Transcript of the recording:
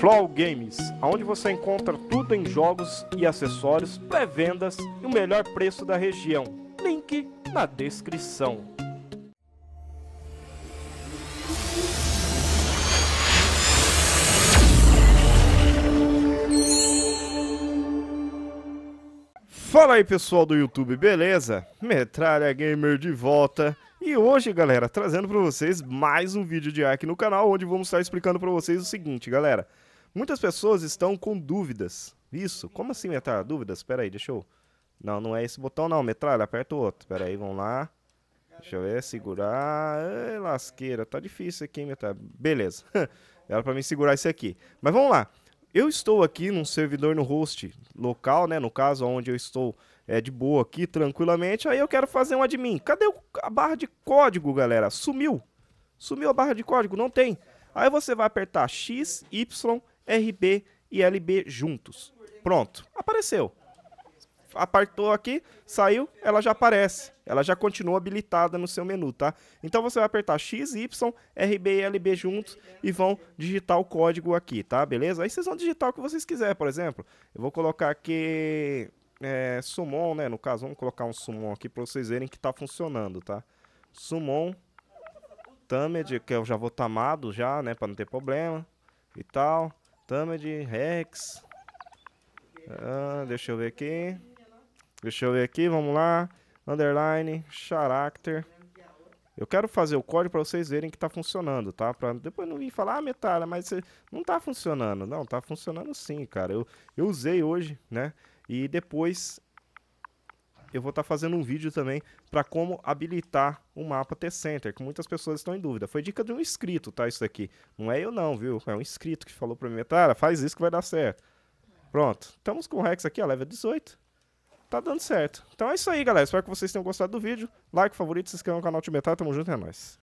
Flow Games, onde você encontra tudo em jogos e acessórios, pré-vendas e o melhor preço da região. Link na descrição. Fala aí pessoal do YouTube, beleza? Metralha Gamer de volta. E hoje, galera, trazendo para vocês mais um vídeo de ar aqui no canal, onde vamos estar explicando para vocês o seguinte, galera. Muitas pessoas estão com dúvidas. Isso? Como assim metralha? Dúvidas? Espera aí, deixa eu... Não, não é esse botão não, metralha, aperta o outro. Espera aí, vamos lá. Deixa eu ver, segurar... Ai, lasqueira, tá difícil aqui, metralha. Beleza. Era pra mim segurar esse aqui. Mas vamos lá. Eu estou aqui num servidor no host local, né? No caso, onde eu estou é, de boa aqui, tranquilamente. Aí eu quero fazer um admin. Cadê a barra de código, galera? Sumiu. Sumiu a barra de código, não tem. Aí você vai apertar X, Y RB e LB juntos. Pronto, apareceu. Apartou aqui, saiu, ela já aparece. Ela já continua habilitada no seu menu, tá? Então você vai apertar X, Y, RB e LB juntos e vão digitar o código aqui, tá? Beleza? Aí vocês vão digitar o que vocês quiserem, por exemplo. Eu vou colocar aqui é, Summon, né? No caso, vamos colocar um Summon aqui para vocês verem que tá funcionando, tá? Summon Tamed, que eu já vou tamado já, né? Para não ter problema e tal. Tamed, Rex. Ah, deixa eu ver aqui. Deixa eu ver aqui, vamos lá. Underline, character. Eu quero fazer o código para vocês verem que está funcionando, tá? Para depois não vir falar, ah, Metalha, mas não está funcionando. Não, está funcionando sim, cara. Eu, eu usei hoje, né? E depois eu vou estar tá fazendo um vídeo também para como habilitar o mapa T-Center, que muitas pessoas estão em dúvida. Foi dica de um inscrito, tá? Isso aqui. Não é eu não, viu? É um inscrito que falou para mim, cara, faz isso que vai dar certo. Pronto. Estamos com o Rex aqui, ó, level 18. Tá dando certo. Então é isso aí, galera. Espero que vocês tenham gostado do vídeo. Like, favorito, se inscreva no canal de Metal. Tá? Tamo junto, é nóis.